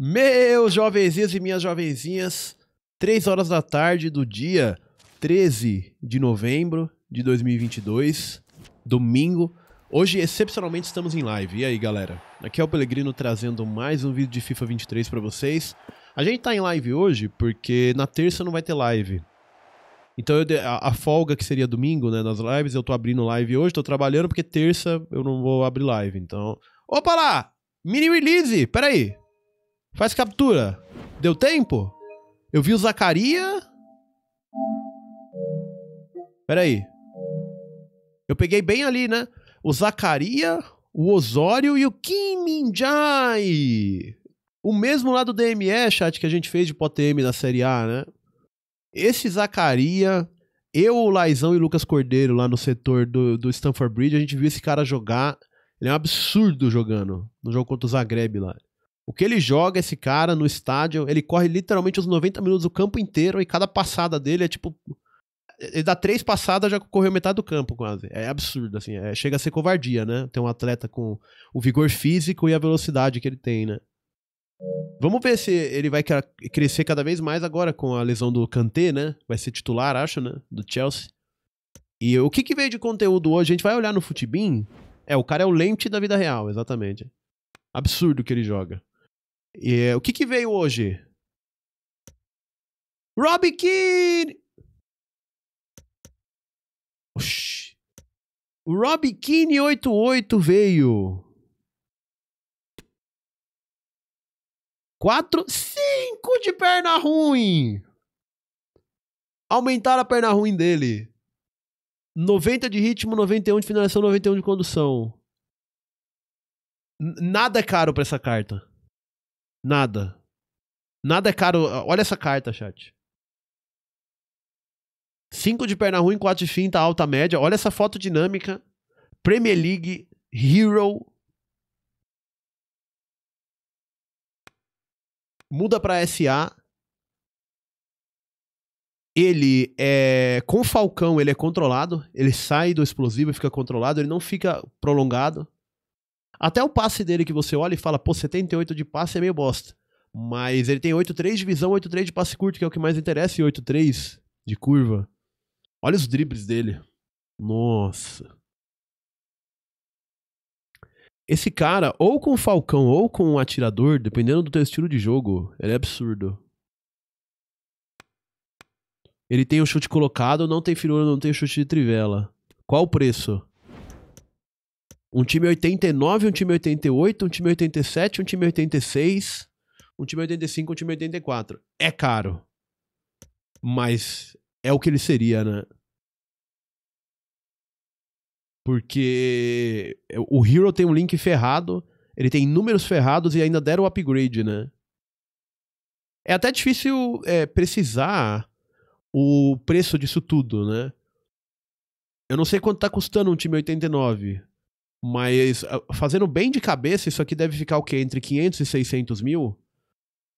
Meus jovenzinhos e minhas jovenzinhas, 3 horas da tarde do dia 13 de novembro de 2022, domingo. Hoje, excepcionalmente, estamos em live. E aí, galera? Aqui é o Pelegrino trazendo mais um vídeo de FIFA 23 para vocês. A gente tá em live hoje porque na terça não vai ter live. Então, eu, a, a, folga que seria domingo, né, nas lives, eu tô abrindo live hoje, tô trabalhando porque terça eu não vou abrir live. Então. Opa lá! Mini release! Peraí! Faz captura. Deu tempo? Eu vi o Zacaria. Peraí. Eu peguei bem ali, né? O Zacaria, o Osório e o Kim min O mesmo lá do DME, chat, que a gente fez de POTM na Série A, né? Esse Zacaria, eu, o Laizão e o Lucas Cordeiro lá no setor do, do Stanford Bridge, a gente viu esse cara jogar. Ele é um absurdo jogando no jogo contra o Zagreb lá. O que ele joga, esse cara, no estádio, ele corre literalmente os 90 minutos do campo inteiro e cada passada dele é tipo. Ele dá três passadas, já correu metade do campo, quase. É absurdo, assim. É, chega a ser covardia, né? Ter um atleta com o vigor físico e a velocidade que ele tem, né? Vamos ver se ele vai crescer cada vez mais agora com a lesão do Kanté, né? Vai ser titular, acho, né? Do Chelsea. E o que, que veio de conteúdo hoje? A gente vai olhar no Futibin. É, o cara é o lente da vida real, exatamente. Absurdo que ele joga. E, o que, que veio hoje? Rob Keane! Oxi. Keane 88 veio. 4, 5 de perna ruim. Aumentaram a perna ruim dele. 90 de ritmo, 91 de finalização, 91 de condução. Nada é caro para essa carta. Nada. Nada é caro. Olha essa carta, chat. 5 de perna ruim, 4 de finta, tá alta média. Olha essa foto dinâmica. Premier League, Hero. Muda para SA. Ele é com Falcão, ele é controlado, ele sai do explosivo e fica controlado, ele não fica prolongado. Até o passe dele que você olha e fala, pô, 78 de passe é meio bosta. Mas ele tem 8-3 de visão, 8-3 de passe curto, que é o que mais interessa, e 8-3 de curva. Olha os dribles dele. Nossa. Esse cara, ou com o Falcão ou com o atirador, dependendo do teu estilo de jogo, ele é absurdo. Ele tem o um chute colocado, não tem firula, não tem chute de trivela. Qual o preço? Um time 89, um time 88, um time 87, um time 86, um time 85, um time 84. É caro. Mas é o que ele seria, né? Porque o Hero tem um link ferrado, ele tem números ferrados e ainda deram o upgrade, né? É até difícil é, precisar o preço disso tudo, né? Eu não sei quanto tá custando um time 89. Mas ah, fazendo bem de cabeça, isso aqui deve ficar o quê? Entre 500 e 600 mil?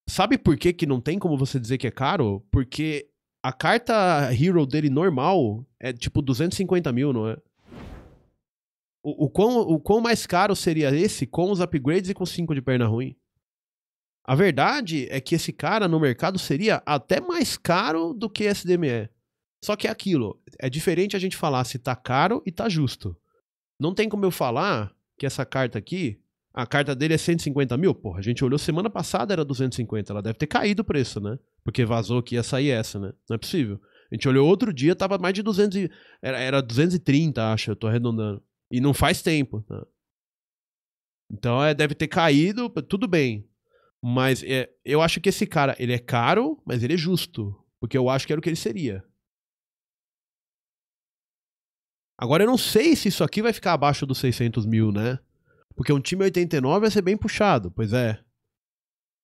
Sabe por que, que não tem como você dizer que é caro? Porque a carta Hero dele normal é tipo 250 mil, não é? O, o, quão, o quão mais caro seria esse com os upgrades e com 5 de perna ruim? A verdade é que esse cara no mercado seria até mais caro do que SDME. Só que é aquilo, é diferente a gente falar se tá caro e tá justo. Não tem como eu falar que essa carta aqui, a carta dele é 150 mil? Porra, a gente olhou semana passada era 250, ela deve ter caído o preço, né? Porque vazou que ia sair essa, né? Não é possível. A gente olhou outro dia, tava mais de 200 e... era, era 230, acho, eu tô arredondando. E não faz tempo. Né? Então é, deve ter caído, tudo bem. Mas é, eu acho que esse cara, ele é caro, mas ele é justo. Porque eu acho que era o que ele seria. Agora eu não sei se isso aqui vai ficar abaixo dos 600 mil, né? Porque um time 89 vai ser bem puxado, pois é.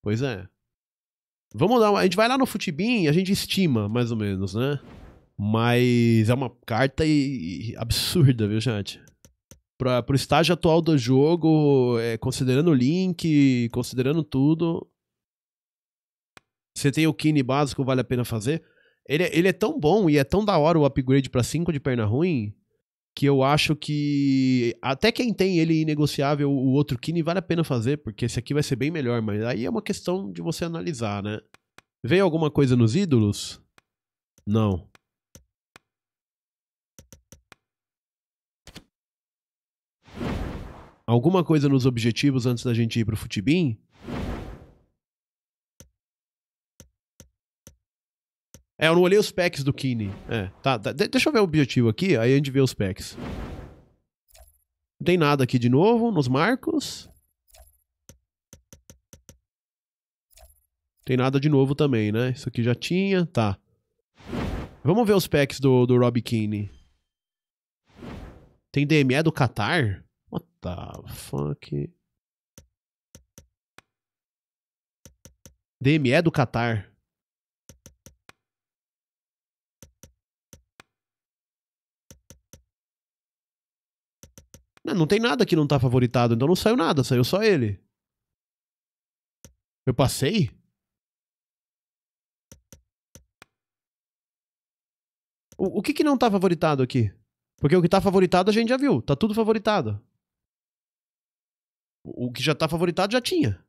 Pois é. Vamos dar uma... A gente vai lá no Futibin a gente estima, mais ou menos, né? Mas é uma carta e... absurda, viu, gente? Pra, pro estágio atual do jogo, é, considerando o link, considerando tudo. Você tem o Kine básico, vale a pena fazer. Ele, é, ele é tão bom e é tão da hora o upgrade para 5 de perna ruim que eu acho que até quem tem ele inegociável, o outro Kine, vale a pena fazer, porque esse aqui vai ser bem melhor, mas aí é uma questão de você analisar, né? Veio alguma coisa nos ídolos? Não. Alguma coisa nos objetivos antes da gente ir pro Futibin? É, eu não olhei os packs do Kine. É, tá, tá. De deixa eu ver o objetivo aqui, aí a gente vê os packs. Não tem nada aqui de novo nos marcos. Tem nada de novo também, né? Isso aqui já tinha, tá. Vamos ver os packs do, do Rob Kine. Tem DME do Qatar? What the fuck? DME do Qatar. Não, não tem nada que não tá favoritado, então não saiu nada, saiu só ele. Eu passei? O, o que que não tá favoritado aqui? Porque o que tá favoritado a gente já viu, tá tudo favoritado. O, o que já tá favoritado já tinha.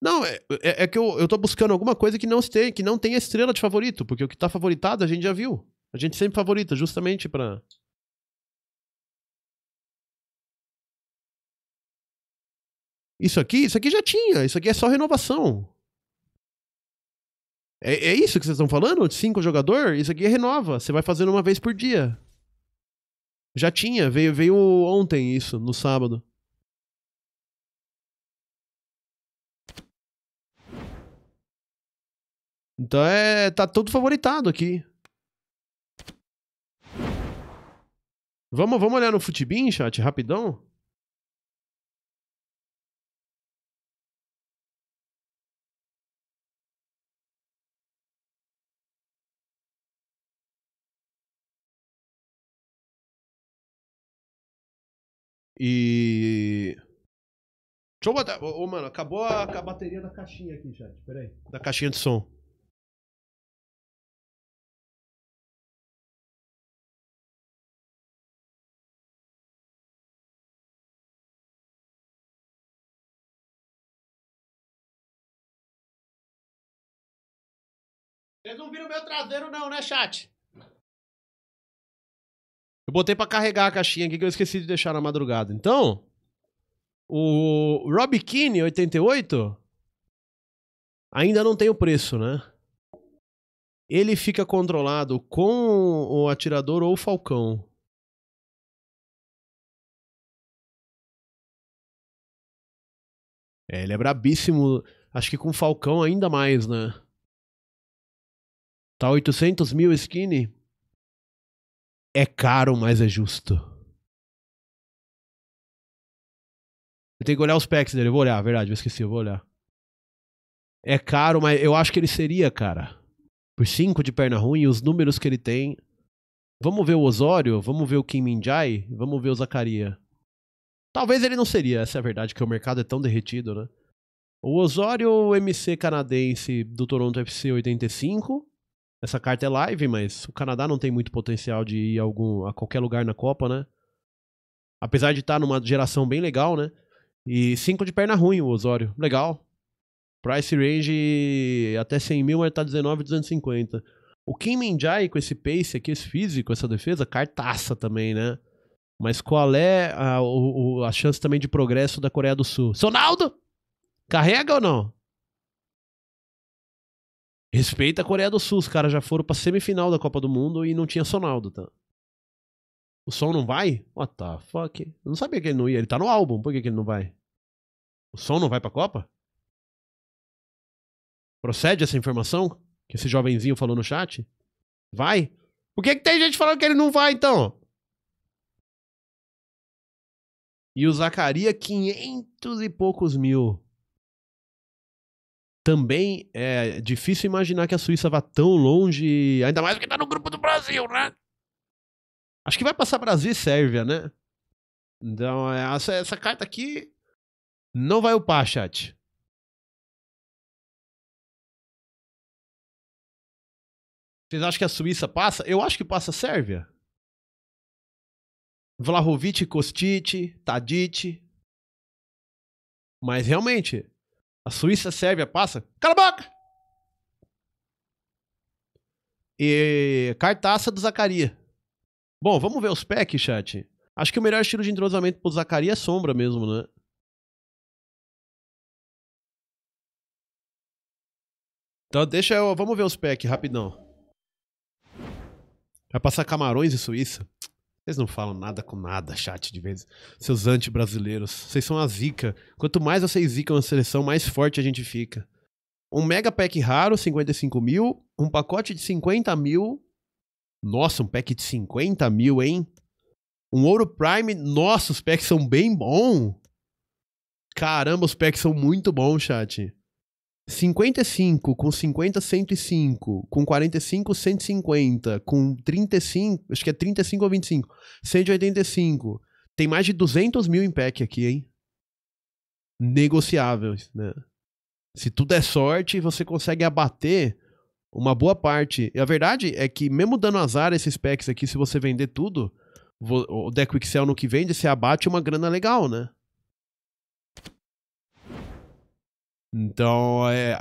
Não, é, é, é, que eu, eu tô buscando alguma coisa que não tem, que não tem estrela de favorito, porque o que tá favoritado a gente já viu. A gente sempre favorita, justamente pra. Isso aqui, isso aqui já tinha, isso aqui é só renovação. É, é isso que vocês estão falando? Cinco jogador? Isso aqui é renova, você vai fazendo uma vez por dia. Já tinha, veio, veio ontem isso, no sábado. Então é. Tá todo favoritado aqui. Vamos, vamos olhar no futbin, chat, rapidão? E. Deixa eu botar. Ô, ô mano, acabou a, a bateria da caixinha aqui, chat. Peraí. Da caixinha de som. Vocês não viram meu traseiro não, né, chat? Eu botei para carregar a caixinha aqui que eu esqueci de deixar na madrugada. Então, o Rob Keane 88 ainda não tem o preço, né? Ele fica controlado com o atirador ou o falcão. É, ele é brabíssimo. Acho que com o Falcão ainda mais, né? Tá 800 mil skinny? É caro, mas é justo. Eu tenho que olhar os packs dele. Eu vou olhar, verdade, eu esqueci, eu vou olhar. É caro, mas eu acho que ele seria, cara. Por 5 de perna ruim, os números que ele tem. Vamos ver o Osório, vamos ver o Kim Minjai, vamos ver o Zacaria. Talvez ele não seria, essa é a verdade, que o mercado é tão derretido, né? O Osório, MC canadense do Toronto FC 85. Essa carta é live, mas o Canadá não tem muito potencial de ir a, algum, a qualquer lugar na Copa, né? Apesar de estar tá numa geração bem legal, né? E 5 de perna ruim o Osório. Legal. Price range até 100 mil, mas tá 19,250. O Kim Minjai com esse pace aqui, esse físico, essa defesa, cartaça também, né? Mas qual é a, o, a chance também de progresso da Coreia do Sul? Sonaldo! Carrega ou não? Respeita a Coreia do Sul, os caras já foram pra semifinal da Copa do Mundo e não tinha Sonaldo, tá? O som não vai? What the fuck? Eu não sabia que ele não ia. Ele tá no álbum. Por que, que ele não vai? O som não vai pra Copa? Procede essa informação que esse jovenzinho falou no chat? Vai? Por que, que tem gente falando que ele não vai, então? E o Zacaria, 500 e poucos mil também é difícil imaginar que a Suíça vá tão longe, ainda mais porque tá no grupo do Brasil, né? Acho que vai passar Brasil e Sérvia, né? Então, é, essa, essa carta aqui não vai upar, chat. Vocês acham que a Suíça passa? Eu acho que passa a Sérvia. Vlahovic, Kostic, Tadic. Mas realmente, a Suíça, serve a passa. Cala a boca! E cartaça do Zacaria. Bom, vamos ver os packs, chat. Acho que o melhor estilo de entrosamento pro Zacaria é sombra mesmo, né? Então deixa eu... Vamos ver os packs, rapidão. Vai passar Camarões e Suíça. Vocês não falam nada com nada, chat, de vez. Seus anti-brasileiros. Vocês são a zica. Quanto mais vocês zicam a seleção, mais forte a gente fica. Um mega pack raro, 55 mil. Um pacote de 50 mil. Nossa, um pack de 50 mil, hein? Um ouro prime. Nossa, os packs são bem bons. Caramba, os packs são muito bons, chat. 55 com 50, 105, com 45, 150, com 35, acho que é 35 ou 25, 185. Tem mais de 200 mil em pack aqui, hein? Negociáveis, né? Se tudo é sorte, você consegue abater uma boa parte. E a verdade é que, mesmo dando azar esses packs aqui, se você vender tudo, o deck Excel no que vende, você abate uma grana legal, né? Então, é,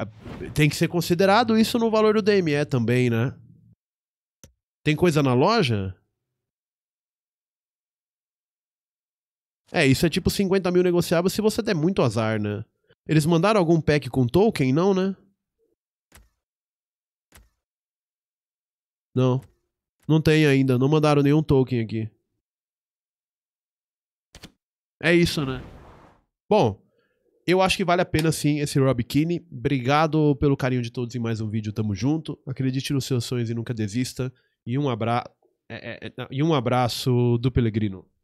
tem que ser considerado isso no valor do DME também, né? Tem coisa na loja? É, isso é tipo 50 mil negociáveis se você der muito azar, né? Eles mandaram algum pack com token, não, né? Não. Não tem ainda, não mandaram nenhum token aqui. É isso, né? Bom, eu acho que vale a pena sim esse Rob Kine. Obrigado pelo carinho de todos em mais um vídeo. Tamo junto. Acredite nos seus sonhos e nunca desista. E um abraço. É, é, é e um abraço do Pelegrino.